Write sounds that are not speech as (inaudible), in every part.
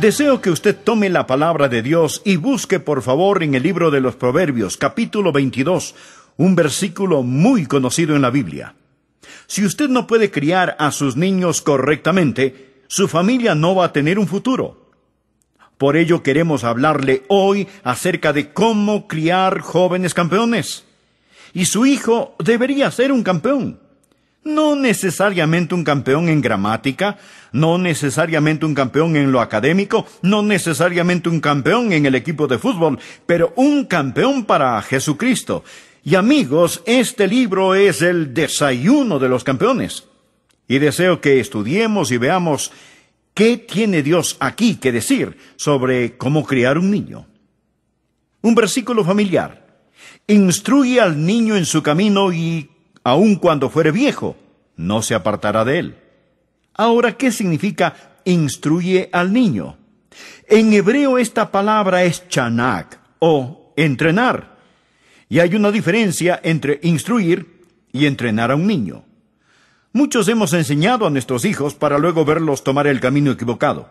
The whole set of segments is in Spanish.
Deseo que usted tome la palabra de Dios y busque por favor en el libro de los Proverbios, capítulo 22, un versículo muy conocido en la Biblia. Si usted no puede criar a sus niños correctamente, su familia no va a tener un futuro. Por ello queremos hablarle hoy acerca de cómo criar jóvenes campeones. Y su hijo debería ser un campeón. No necesariamente un campeón en gramática, no necesariamente un campeón en lo académico, no necesariamente un campeón en el equipo de fútbol, pero un campeón para Jesucristo. Y amigos, este libro es el desayuno de los campeones. Y deseo que estudiemos y veamos qué tiene Dios aquí que decir sobre cómo criar un niño. Un versículo familiar. Instruye al niño en su camino y aun cuando fuere viejo, no se apartará de él. Ahora, ¿qué significa instruye al niño? En hebreo esta palabra es chanak o entrenar. Y hay una diferencia entre instruir y entrenar a un niño. Muchos hemos enseñado a nuestros hijos para luego verlos tomar el camino equivocado.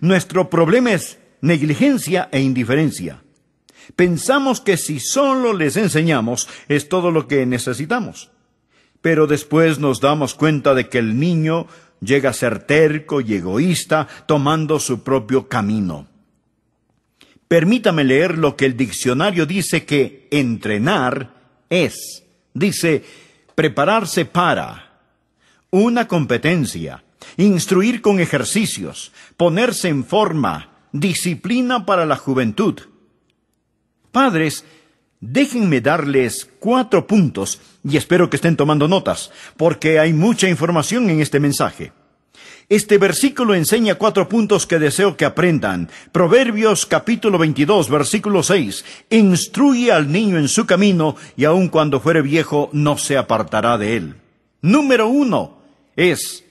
Nuestro problema es negligencia e indiferencia. Pensamos que si solo les enseñamos es todo lo que necesitamos. Pero después nos damos cuenta de que el niño llega a ser terco y egoísta, tomando su propio camino. Permítame leer lo que el diccionario dice que entrenar es. Dice, prepararse para una competencia, instruir con ejercicios, ponerse en forma, disciplina para la juventud, Padres, déjenme darles cuatro puntos y espero que estén tomando notas, porque hay mucha información en este mensaje. Este versículo enseña cuatro puntos que deseo que aprendan. Proverbios capítulo 22, versículo 6. Instruye al niño en su camino y aun cuando fuere viejo no se apartará de él. Número uno es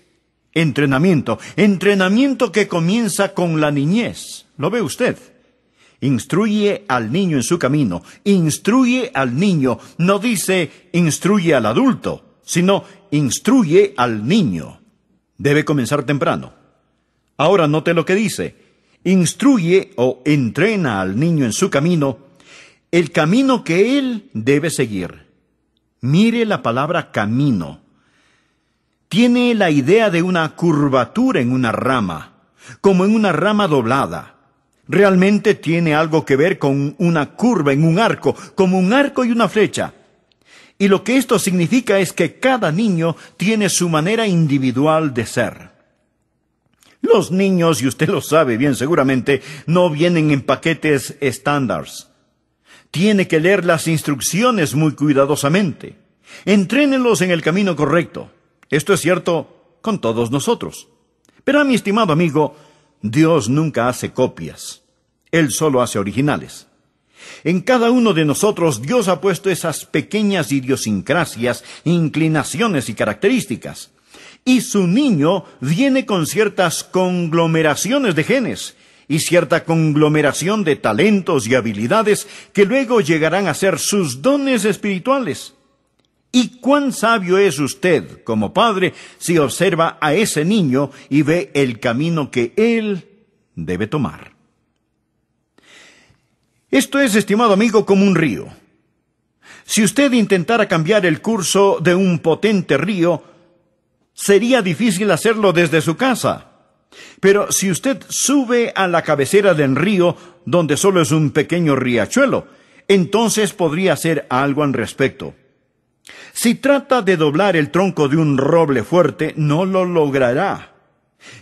entrenamiento. Entrenamiento que comienza con la niñez. ¿Lo ve usted? Instruye al niño en su camino, instruye al niño, no dice instruye al adulto, sino instruye al niño. Debe comenzar temprano. Ahora note lo que dice, instruye o entrena al niño en su camino, el camino que él debe seguir. Mire la palabra camino. Tiene la idea de una curvatura en una rama, como en una rama doblada realmente tiene algo que ver con una curva en un arco, como un arco y una flecha. Y lo que esto significa es que cada niño tiene su manera individual de ser. Los niños, y usted lo sabe bien seguramente, no vienen en paquetes estándares. Tiene que leer las instrucciones muy cuidadosamente. Entrénenlos en el camino correcto. Esto es cierto con todos nosotros. Pero a mi estimado amigo, Dios nunca hace copias. Él solo hace originales. En cada uno de nosotros Dios ha puesto esas pequeñas idiosincrasias, inclinaciones y características. Y su niño viene con ciertas conglomeraciones de genes y cierta conglomeración de talentos y habilidades que luego llegarán a ser sus dones espirituales. ¿Y cuán sabio es usted como padre si observa a ese niño y ve el camino que él debe tomar? Esto es, estimado amigo, como un río. Si usted intentara cambiar el curso de un potente río, sería difícil hacerlo desde su casa. Pero si usted sube a la cabecera del río, donde solo es un pequeño riachuelo, entonces podría hacer algo al respecto. Si trata de doblar el tronco de un roble fuerte, no lo logrará.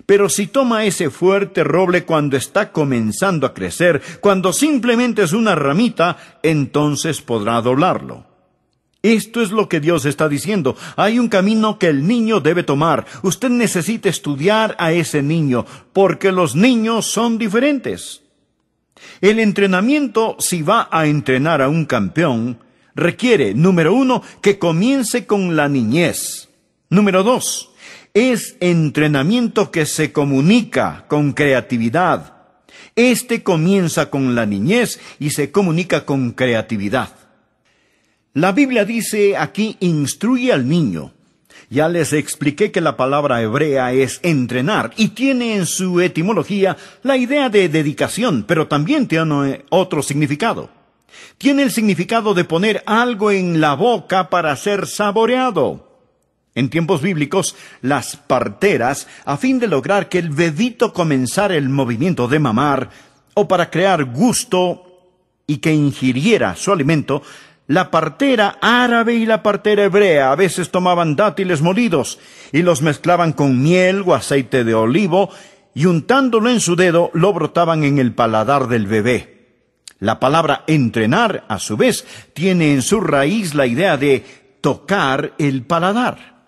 Pero si toma ese fuerte roble cuando está comenzando a crecer, cuando simplemente es una ramita, entonces podrá doblarlo. Esto es lo que Dios está diciendo. Hay un camino que el niño debe tomar. Usted necesita estudiar a ese niño, porque los niños son diferentes. El entrenamiento, si va a entrenar a un campeón, requiere, número uno, que comience con la niñez. Número dos, es entrenamiento que se comunica con creatividad. Este comienza con la niñez y se comunica con creatividad. La Biblia dice aquí instruye al niño. Ya les expliqué que la palabra hebrea es entrenar y tiene en su etimología la idea de dedicación, pero también tiene otro significado. Tiene el significado de poner algo en la boca para ser saboreado en tiempos bíblicos las parteras a fin de lograr que el bebito comenzara el movimiento de mamar o para crear gusto y que ingiriera su alimento, la partera árabe y la partera hebrea a veces tomaban dátiles molidos y los mezclaban con miel o aceite de olivo y untándolo en su dedo lo brotaban en el paladar del bebé. La palabra entrenar, a su vez, tiene en su raíz la idea de tocar el paladar.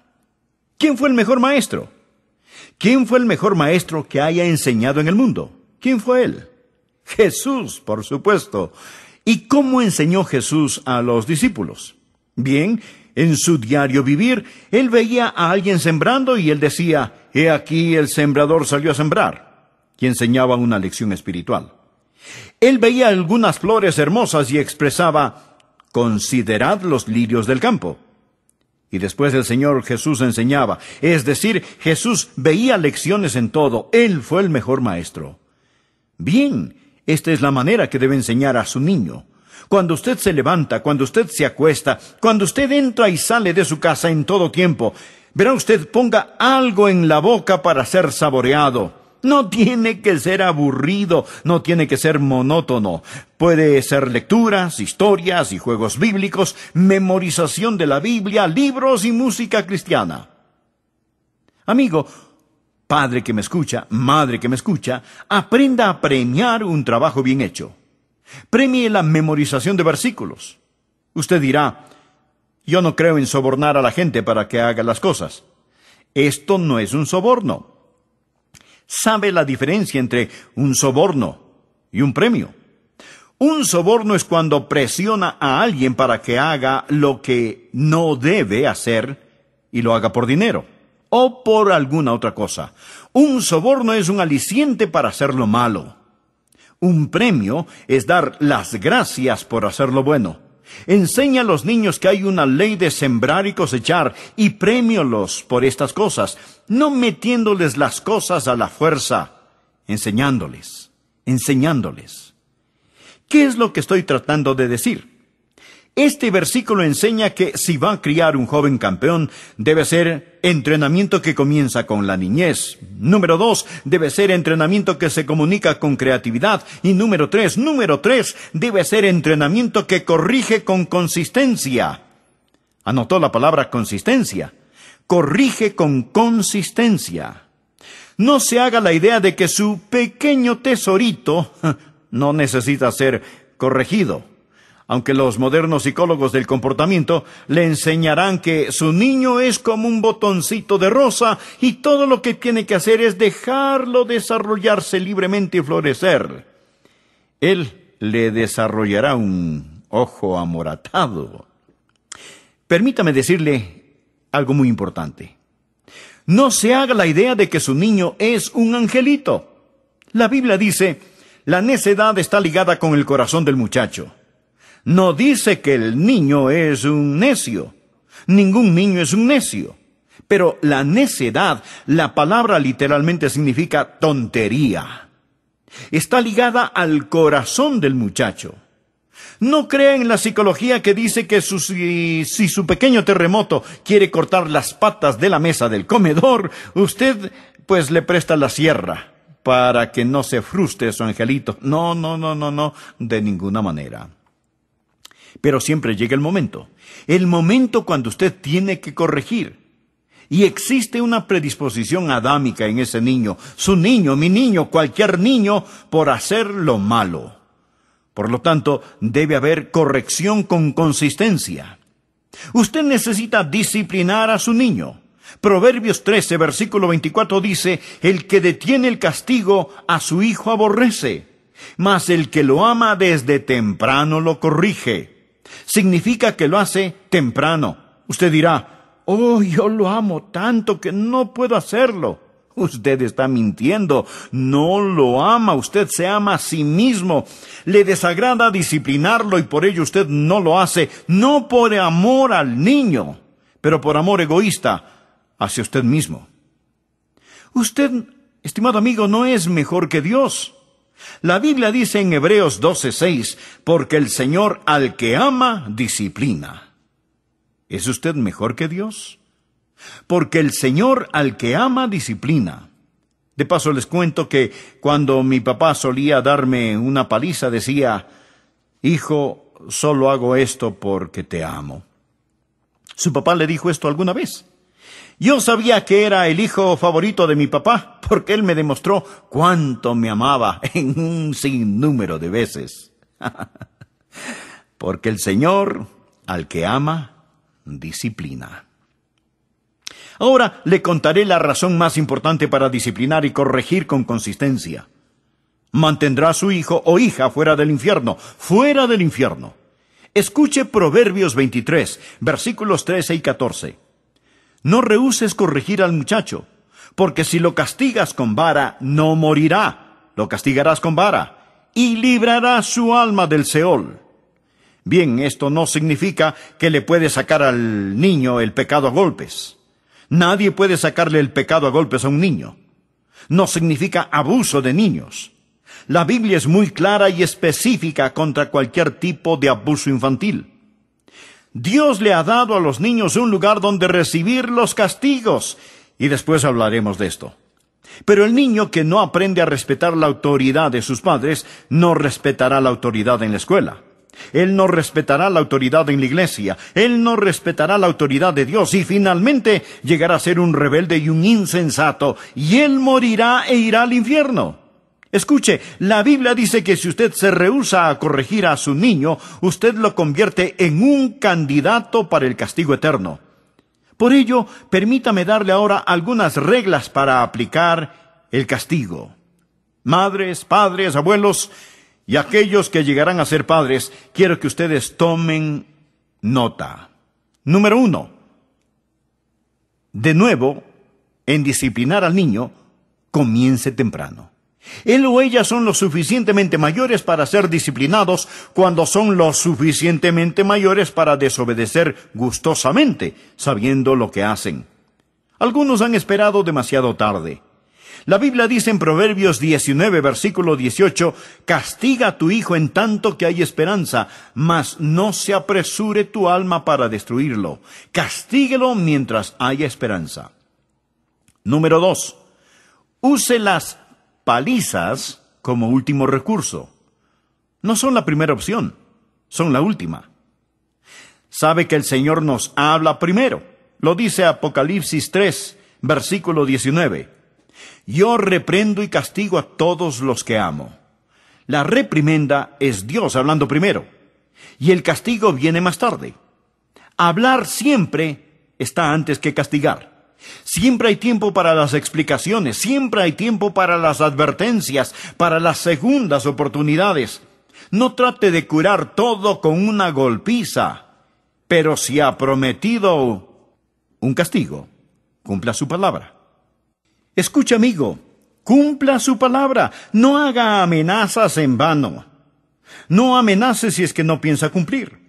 ¿Quién fue el mejor maestro? ¿Quién fue el mejor maestro que haya enseñado en el mundo? ¿Quién fue él? Jesús, por supuesto. ¿Y cómo enseñó Jesús a los discípulos? Bien, en su diario vivir, él veía a alguien sembrando y él decía, He aquí el sembrador salió a sembrar, y enseñaba una lección espiritual. Él veía algunas flores hermosas y expresaba, Considerad los lirios del campo. Y después el Señor Jesús enseñaba. Es decir, Jesús veía lecciones en todo. Él fue el mejor maestro. Bien, esta es la manera que debe enseñar a su niño. Cuando usted se levanta, cuando usted se acuesta, cuando usted entra y sale de su casa en todo tiempo, verá usted ponga algo en la boca para ser saboreado. No tiene que ser aburrido, no tiene que ser monótono. Puede ser lecturas, historias y juegos bíblicos, memorización de la Biblia, libros y música cristiana. Amigo, padre que me escucha, madre que me escucha, aprenda a premiar un trabajo bien hecho. Premie la memorización de versículos. Usted dirá, yo no creo en sobornar a la gente para que haga las cosas. Esto no es un soborno sabe la diferencia entre un soborno y un premio. Un soborno es cuando presiona a alguien para que haga lo que no debe hacer y lo haga por dinero o por alguna otra cosa. Un soborno es un aliciente para hacer lo malo. Un premio es dar las gracias por hacer lo bueno. Enseña a los niños que hay una ley de sembrar y cosechar y premiolos por estas cosas, no metiéndoles las cosas a la fuerza, enseñándoles, enseñándoles. ¿Qué es lo que estoy tratando de decir? Este versículo enseña que si va a criar un joven campeón, debe ser entrenamiento que comienza con la niñez. Número dos, debe ser entrenamiento que se comunica con creatividad. Y número tres, número tres, debe ser entrenamiento que corrige con consistencia. Anotó la palabra consistencia. Corrige con consistencia. No se haga la idea de que su pequeño tesorito (laughs) no necesita ser corregido aunque los modernos psicólogos del comportamiento le enseñarán que su niño es como un botoncito de rosa y todo lo que tiene que hacer es dejarlo desarrollarse libremente y florecer. Él le desarrollará un ojo amoratado. Permítame decirle algo muy importante. No se haga la idea de que su niño es un angelito. La Biblia dice, la necedad está ligada con el corazón del muchacho no dice que el niño es un necio. Ningún niño es un necio. Pero la necedad, la palabra literalmente significa tontería. Está ligada al corazón del muchacho. No crea en la psicología que dice que si, su pequeño terremoto quiere cortar las patas de la mesa del comedor, usted pues le presta la sierra para que no se frustre su angelito. No, no, no, no, no, de ninguna manera. Pero siempre llega el momento. El momento cuando usted tiene que corregir. Y existe una predisposición adámica en ese niño, su niño, mi niño, cualquier niño, por hacer lo malo. Por lo tanto, debe haber corrección con consistencia. Usted necesita disciplinar a su niño. Proverbios 13, versículo 24 dice, El que detiene el castigo a su hijo aborrece, mas el que lo ama desde temprano lo corrige. Significa que lo hace temprano. Usted dirá, oh, yo lo amo tanto que no puedo hacerlo. Usted está mintiendo. No lo ama. Usted se ama a sí mismo. Le desagrada disciplinarlo y por ello usted no lo hace. No por amor al niño, pero por amor egoísta hacia usted mismo. Usted, estimado amigo, no es mejor que Dios. La Biblia dice en Hebreos 12:6, porque el Señor al que ama, disciplina. ¿Es usted mejor que Dios? Porque el Señor al que ama, disciplina. De paso les cuento que cuando mi papá solía darme una paliza decía, Hijo, solo hago esto porque te amo. Su papá le dijo esto alguna vez. Yo sabía que era el hijo favorito de mi papá, porque él me demostró cuánto me amaba (laughs) en un sinnúmero de veces. (laughs) porque el Señor, al que ama, disciplina. Ahora le contaré la razón más importante para disciplinar y corregir con consistencia. Mantendrá a su hijo o hija fuera del infierno, fuera del infierno. Escuche Proverbios 23, versículos 13 y 14. No rehuses corregir al muchacho, porque si lo castigas con vara, no morirá, lo castigarás con vara, y librará su alma del Seol. Bien, esto no significa que le puede sacar al niño el pecado a golpes. Nadie puede sacarle el pecado a golpes a un niño. No significa abuso de niños. La Biblia es muy clara y específica contra cualquier tipo de abuso infantil. Dios le ha dado a los niños un lugar donde recibir los castigos. Y después hablaremos de esto. Pero el niño que no aprende a respetar la autoridad de sus padres, no respetará la autoridad en la escuela. Él no respetará la autoridad en la iglesia, él no respetará la autoridad de Dios y finalmente llegará a ser un rebelde y un insensato y él morirá e irá al infierno. Escuche, la Biblia dice que si usted se rehúsa a corregir a su niño, usted lo convierte en un candidato para el castigo eterno. Por ello, permítame darle ahora algunas reglas para aplicar el castigo. Madres, padres, abuelos y aquellos que llegarán a ser padres, quiero que ustedes tomen nota. Número uno. De nuevo, en disciplinar al niño, comience temprano. Él o ella son lo suficientemente mayores para ser disciplinados cuando son lo suficientemente mayores para desobedecer gustosamente, sabiendo lo que hacen. Algunos han esperado demasiado tarde. La Biblia dice en Proverbios 19, versículo 18, Castiga a tu hijo en tanto que hay esperanza, mas no se apresure tu alma para destruirlo. Castíguelo mientras haya esperanza. Número 2. Úselas palizas como último recurso. No son la primera opción, son la última. Sabe que el Señor nos habla primero. Lo dice Apocalipsis 3, versículo 19. Yo reprendo y castigo a todos los que amo. La reprimenda es Dios hablando primero. Y el castigo viene más tarde. Hablar siempre está antes que castigar. Siempre hay tiempo para las explicaciones, siempre hay tiempo para las advertencias, para las segundas oportunidades. No trate de curar todo con una golpiza, pero si ha prometido un castigo, cumpla su palabra. Escucha, amigo, cumpla su palabra, no haga amenazas en vano. No amenace si es que no piensa cumplir.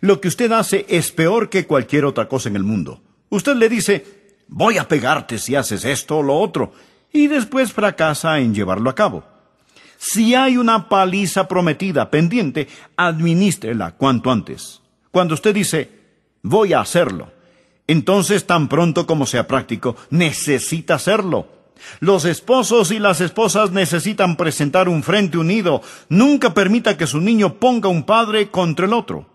Lo que usted hace es peor que cualquier otra cosa en el mundo. Usted le dice, voy a pegarte si haces esto o lo otro, y después fracasa en llevarlo a cabo. Si hay una paliza prometida pendiente, administrela cuanto antes. Cuando usted dice, voy a hacerlo, entonces tan pronto como sea práctico, necesita hacerlo. Los esposos y las esposas necesitan presentar un frente unido. Nunca permita que su niño ponga un padre contra el otro.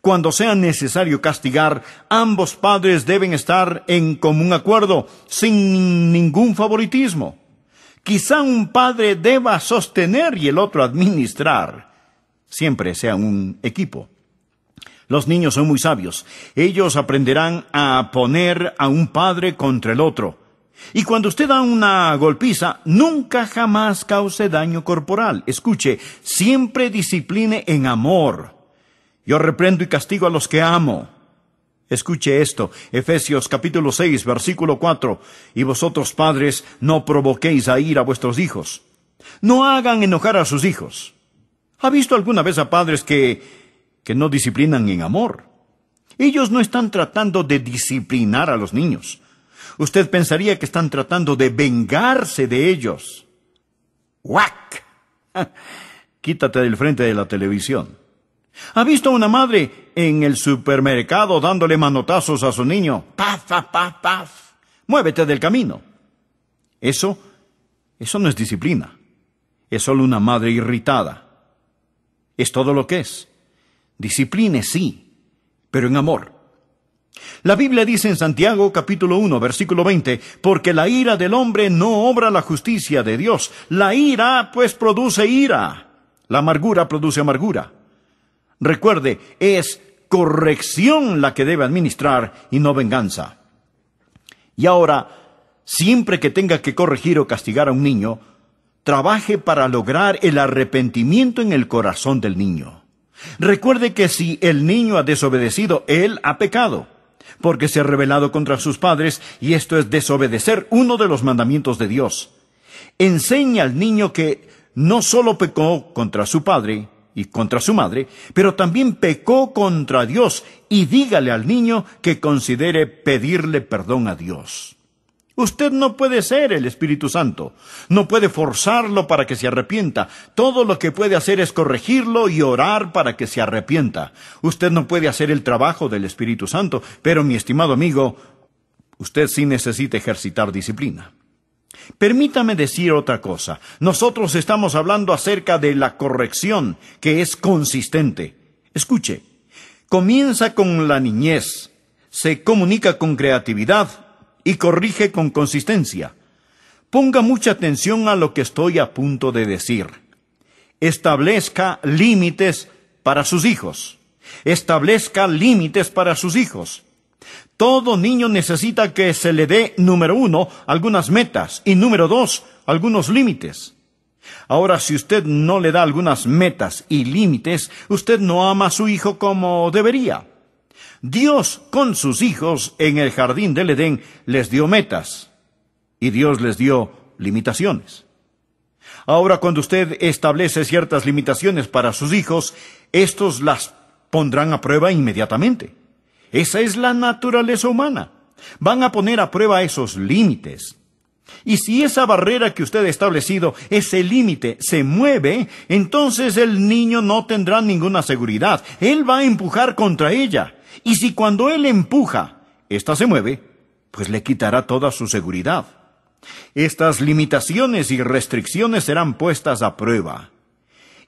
Cuando sea necesario castigar, ambos padres deben estar en común acuerdo, sin ningún favoritismo. Quizá un padre deba sostener y el otro administrar. Siempre sea un equipo. Los niños son muy sabios. Ellos aprenderán a poner a un padre contra el otro. Y cuando usted da una golpiza, nunca jamás cause daño corporal. Escuche, siempre discipline en amor. Yo reprendo y castigo a los que amo. Escuche esto, Efesios capítulo 6, versículo 4, y vosotros padres no provoquéis a ir a vuestros hijos. No hagan enojar a sus hijos. ¿Ha visto alguna vez a padres que, que no disciplinan en amor? Ellos no están tratando de disciplinar a los niños. Usted pensaría que están tratando de vengarse de ellos. whack (laughs) Quítate del frente de la televisión. ¿Ha visto una madre en el supermercado dándole manotazos a su niño? ¡Paf, paf, paf, paf! Muévete del camino. Eso, eso no es disciplina. Es solo una madre irritada. Es todo lo que es. Discipline sí, pero en amor. La Biblia dice en Santiago capítulo 1 versículo 20, porque la ira del hombre no obra la justicia de Dios. La ira pues produce ira. La amargura produce amargura. Recuerde, es corrección la que debe administrar y no venganza. Y ahora, siempre que tenga que corregir o castigar a un niño, trabaje para lograr el arrepentimiento en el corazón del niño. Recuerde que si el niño ha desobedecido, él ha pecado, porque se ha rebelado contra sus padres, y esto es desobedecer uno de los mandamientos de Dios. Enseña al niño que no solo pecó contra su padre, y contra su madre, pero también pecó contra Dios y dígale al niño que considere pedirle perdón a Dios. Usted no puede ser el Espíritu Santo, no puede forzarlo para que se arrepienta, todo lo que puede hacer es corregirlo y orar para que se arrepienta. Usted no puede hacer el trabajo del Espíritu Santo, pero mi estimado amigo, usted sí necesita ejercitar disciplina. Permítame decir otra cosa. Nosotros estamos hablando acerca de la corrección, que es consistente. Escuche, comienza con la niñez, se comunica con creatividad y corrige con consistencia. Ponga mucha atención a lo que estoy a punto de decir. Establezca límites para sus hijos. Establezca límites para sus hijos. Todo niño necesita que se le dé, número uno, algunas metas y número dos, algunos límites. Ahora, si usted no le da algunas metas y límites, usted no ama a su hijo como debería. Dios con sus hijos en el jardín del Edén les dio metas y Dios les dio limitaciones. Ahora, cuando usted establece ciertas limitaciones para sus hijos, estos las pondrán a prueba inmediatamente. Esa es la naturaleza humana. Van a poner a prueba esos límites. Y si esa barrera que usted ha establecido, ese límite, se mueve, entonces el niño no tendrá ninguna seguridad. Él va a empujar contra ella. Y si cuando él empuja, ésta se mueve, pues le quitará toda su seguridad. Estas limitaciones y restricciones serán puestas a prueba.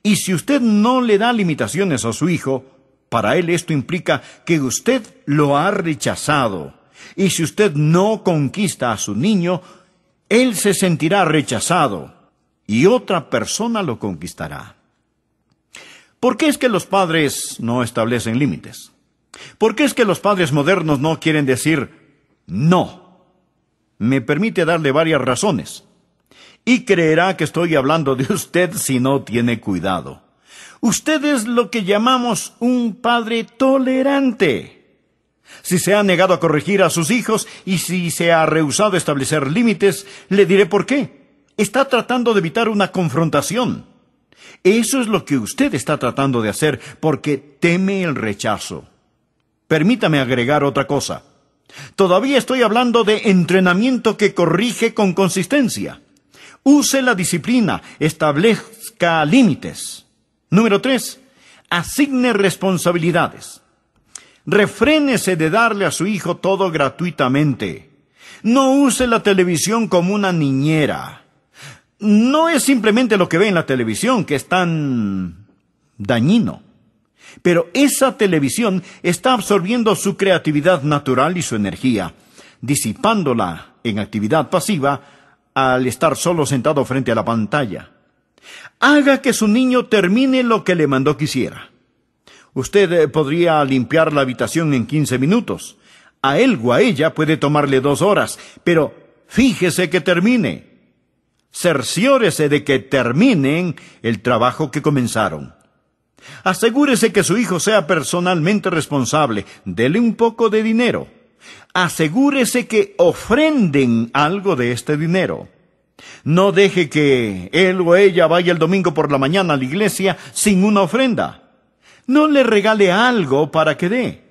Y si usted no le da limitaciones a su hijo, para él esto implica que usted lo ha rechazado. Y si usted no conquista a su niño, él se sentirá rechazado y otra persona lo conquistará. ¿Por qué es que los padres no establecen límites? ¿Por qué es que los padres modernos no quieren decir no? Me permite darle varias razones. Y creerá que estoy hablando de usted si no tiene cuidado. Usted es lo que llamamos un padre tolerante. Si se ha negado a corregir a sus hijos y si se ha rehusado a establecer límites, le diré por qué. Está tratando de evitar una confrontación. Eso es lo que usted está tratando de hacer porque teme el rechazo. Permítame agregar otra cosa. Todavía estoy hablando de entrenamiento que corrige con consistencia. Use la disciplina, establezca límites. Número tres, asigne responsabilidades. Refrénese de darle a su hijo todo gratuitamente. No use la televisión como una niñera. No es simplemente lo que ve en la televisión que es tan dañino. Pero esa televisión está absorbiendo su creatividad natural y su energía, disipándola en actividad pasiva al estar solo sentado frente a la pantalla. Haga que su niño termine lo que le mandó que hiciera. Usted eh, podría limpiar la habitación en quince minutos. A él o a ella puede tomarle dos horas, pero fíjese que termine. Cerciórese de que terminen el trabajo que comenzaron. Asegúrese que su hijo sea personalmente responsable. Dele un poco de dinero. Asegúrese que ofrenden algo de este dinero. No deje que él o ella vaya el domingo por la mañana a la iglesia sin una ofrenda. No le regale algo para que dé.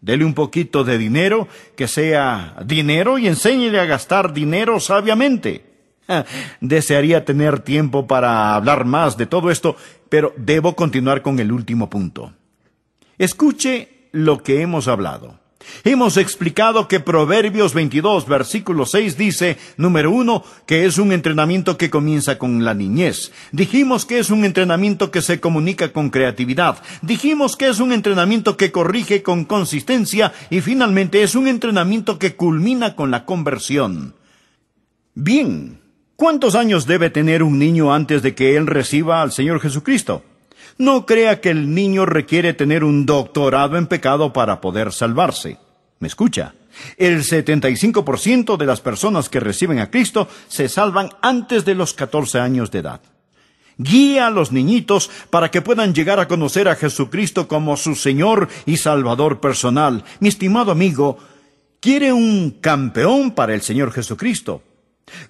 Dele un poquito de dinero, que sea dinero, y enséñele a gastar dinero sabiamente. Desearía tener tiempo para hablar más de todo esto, pero debo continuar con el último punto. Escuche lo que hemos hablado. Hemos explicado que Proverbios 22, versículo 6 dice, número uno, que es un entrenamiento que comienza con la niñez. Dijimos que es un entrenamiento que se comunica con creatividad. Dijimos que es un entrenamiento que corrige con consistencia y finalmente es un entrenamiento que culmina con la conversión. Bien, ¿cuántos años debe tener un niño antes de que él reciba al Señor Jesucristo? No crea que el niño requiere tener un doctorado en pecado para poder salvarse. ¿Me escucha? El 75% de las personas que reciben a Cristo se salvan antes de los 14 años de edad. Guía a los niñitos para que puedan llegar a conocer a Jesucristo como su Señor y Salvador personal. Mi estimado amigo, quiere un campeón para el Señor Jesucristo.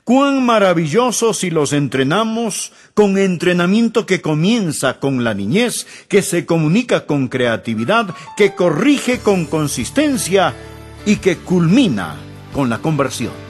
Cuán maravilloso si los entrenamos con entrenamiento que comienza con la niñez, que se comunica con creatividad, que corrige con consistencia y que culmina con la conversión.